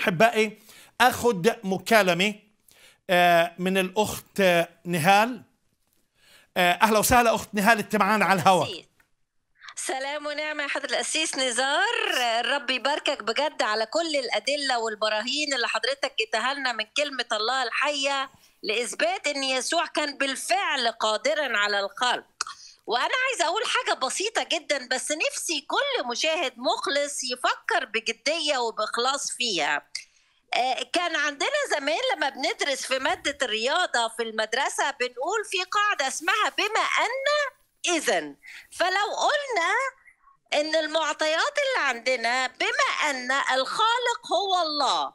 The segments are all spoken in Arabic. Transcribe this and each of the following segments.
احبائي اخذ إيه؟ مكالمه آه، من الاخت آه، نهال آه، اهلا وسهلا اخت نهال انت معانا على الهواء سلام ونعمة يا حضرة القسيس نزار ربي يباركك بجد على كل الأدلة والبراهين اللي حضرتك جبتها لنا من كلمة الله الحية لإثبات إن يسوع كان بالفعل قادرا على الخلق وانا عايزه اقول حاجه بسيطه جدا بس نفسي كل مشاهد مخلص يفكر بجديه وباخلاص فيها آه، كان عندنا زمان لما بندرس في مادة الرياضة في المدرسة بنقول في قاعدة اسمها بما أن إذا فلو قلنا إن المعطيات اللي عندنا بما أن الخالق هو الله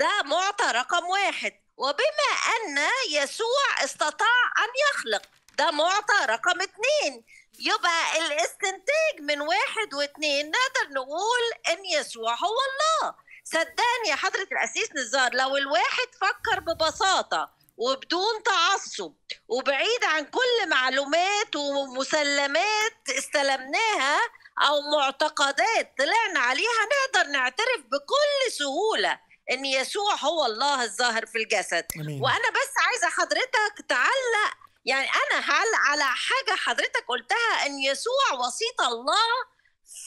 ده معطى رقم واحد وبما أن يسوع استطاع أن يخلق ده معطى رقم اتنين يبقى الاستنتاج من واحد واتنين نقدر نقول ان يسوع هو الله صدقني يا حضرة الأسيس نزار لو الواحد فكر ببساطة وبدون تعصب وبعيد عن كل معلومات ومسلمات استلمناها أو معتقدات طلعنا عليها نقدر نعترف بكل سهولة إن يسوع هو الله الظاهر في الجسد أمين. وأنا بس عايزة حضرتك تعلق يعني انا هل على حاجه حضرتك قلتها ان يسوع وسيط الله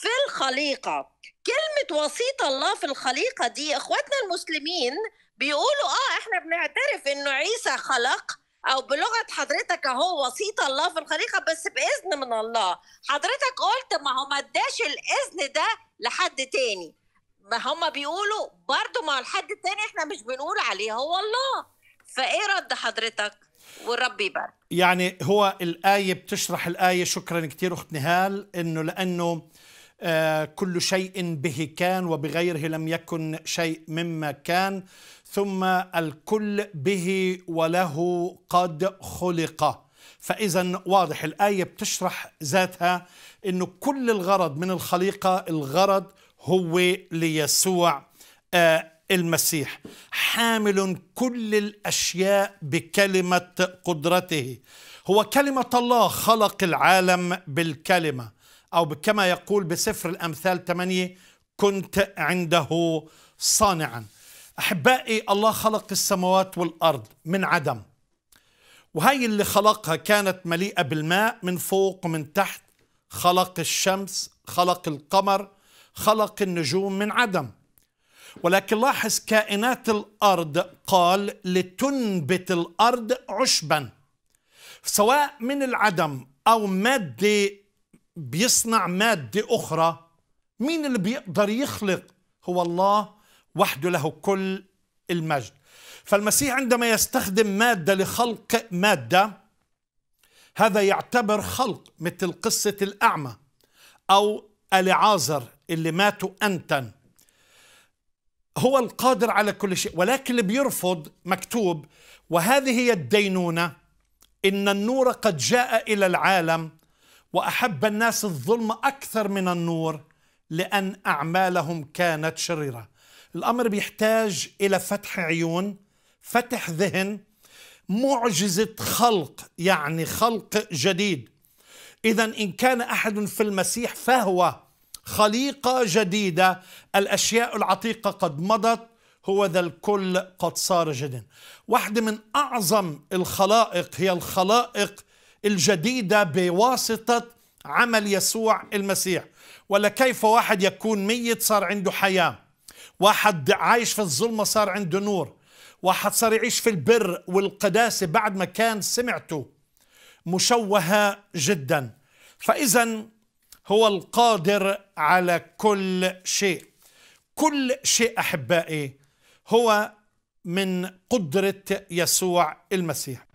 في الخليقه كلمه وسيط الله في الخليقه دي اخواتنا المسلمين بيقولوا اه احنا بنعترف انه عيسى خلق او بلغه حضرتك اهو وسيط الله في الخليقه بس باذن من الله حضرتك قلت ما هو ما اداش الاذن ده لحد تاني ما هم بيقولوا برضه ما الحد التاني احنا مش بنقول عليه هو الله فايه رد حضرتك والرب يبارك يعني هو الآية بتشرح الآية شكرا كثير أخت نهال أنه لأنه آه كل شيء به كان وبغيره لم يكن شيء مما كان ثم الكل به وله قد خلق فإذا واضح الآية بتشرح ذاتها أنه كل الغرض من الخليقة الغرض هو ليسوع آه المسيح حامل كل الاشياء بكلمه قدرته هو كلمه الله خلق العالم بالكلمه او كما يقول بسفر الامثال 8 كنت عنده صانعا احبائي الله خلق السماوات والارض من عدم وهي اللي خلقها كانت مليئه بالماء من فوق ومن تحت خلق الشمس خلق القمر خلق النجوم من عدم ولكن لاحظ كائنات الارض قال لتنبت الارض عشبا سواء من العدم او ماده بيصنع ماده اخرى مين اللي بيقدر يخلق هو الله وحده له كل المجد فالمسيح عندما يستخدم ماده لخلق ماده هذا يعتبر خلق مثل قصه الاعمى او العازر اللي ماتوا انتن هو القادر على كل شيء ولكن اللي بيرفض مكتوب وهذه هي الدينونة إن النور قد جاء إلى العالم وأحب الناس الظلم أكثر من النور لأن أعمالهم كانت شريرة الأمر بيحتاج إلى فتح عيون فتح ذهن معجزة خلق يعني خلق جديد إذا إن كان أحد في المسيح فهو خليقة جديدة الأشياء العتيقة قد مضت هو ذا الكل قد صار جديد واحدة من أعظم الخلائق هي الخلائق الجديدة بواسطة عمل يسوع المسيح ولا كيف واحد يكون ميت صار عنده حياة واحد عايش في الظلمة صار عنده نور واحد صار يعيش في البر والقداسة بعد ما كان سمعته مشوهة جدا فإذا هو القادر على كل شيء كل شيء احبائي هو من قدره يسوع المسيح